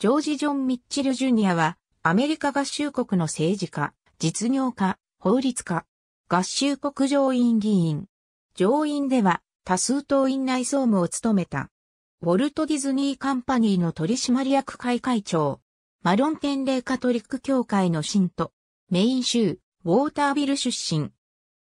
ジョージ・ジョン・ミッチル・ジュニアは、アメリカ合衆国の政治家、実業家、法律家、合衆国上院議員。上院では、多数党院内総務を務めた。ウォルト・ディズニー・カンパニーの取締役会会長。マロンレ霊カトリック教会の信徒。メイン州、ウォータービル出身。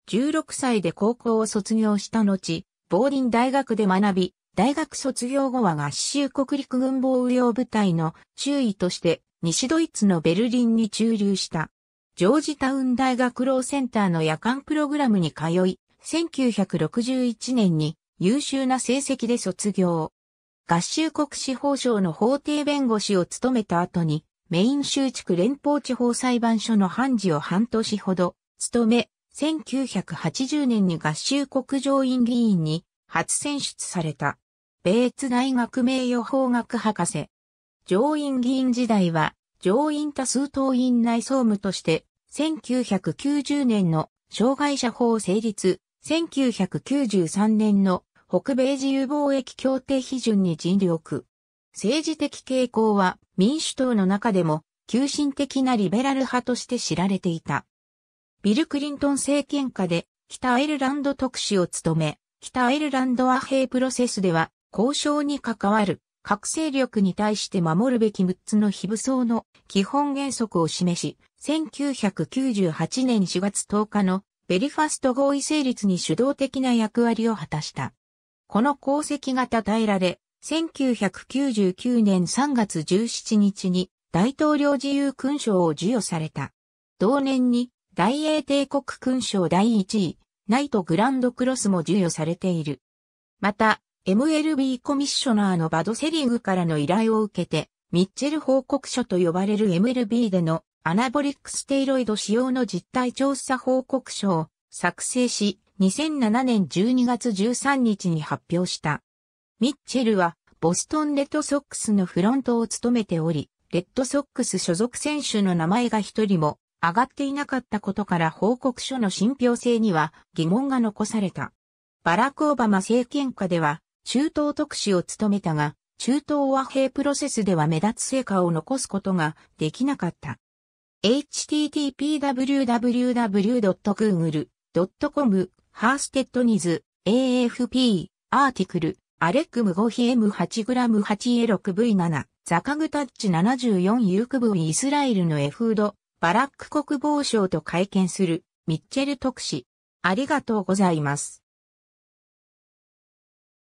16歳で高校を卒業した後、ボーリン大学で学び、大学卒業後は合衆国陸軍防御用部隊の中尉として西ドイツのベルリンに駐留した。ジョージタウン大学ローセンターの夜間プログラムに通い、1961年に優秀な成績で卒業。合衆国司法省の法廷弁護士を務めた後に、メイン州地区連邦地方裁判所の判事を半年ほど務め、1980年に合衆国上院議員に初選出された。米津大学名誉法学博士。上院議員時代は、上院多数党院内総務として、1990年の障害者法成立、1993年の北米自由貿易協定批准に尽力。政治的傾向は民主党の中でも急進的なリベラル派として知られていた。ビル・クリントン政権下で北アイルランド特使を務め、北アイルランド和平プロセスでは交渉に関わる核勢力に対して守るべき6つの非武装の基本原則を示し、1998年4月10日のベリファスト合意成立に主導的な役割を果たした。この功績が称えられ、1999年3月17日に大統領自由勲章を授与された。同年に大英帝国勲章第1位、ナイトグランドクロスも授与されている。また、MLB コミッショナーのバドセリングからの依頼を受けて、ミッチェル報告書と呼ばれる MLB でのアナボリックステイロイド使用の実態調査報告書を作成し、2007年12月13日に発表した。ミッチェルはボストンレッドソックスのフロントを務めており、レッドソックス所属選手の名前が一人も上がっていなかったことから報告書の信憑性には疑問が残された。バラク・オバマ政権下では中東特使を務めたが、中東和平プロセスでは目立つ成果を残すことができなかった。http://www.google.com ハーステッドニズ AFP アーティクルアレックム5 p m 8 g 8 a 6 v 7ザカグタッチ74ユークブイイスラエルのエフードバラック国防省と会見するミッチェル特使ありがとうございます。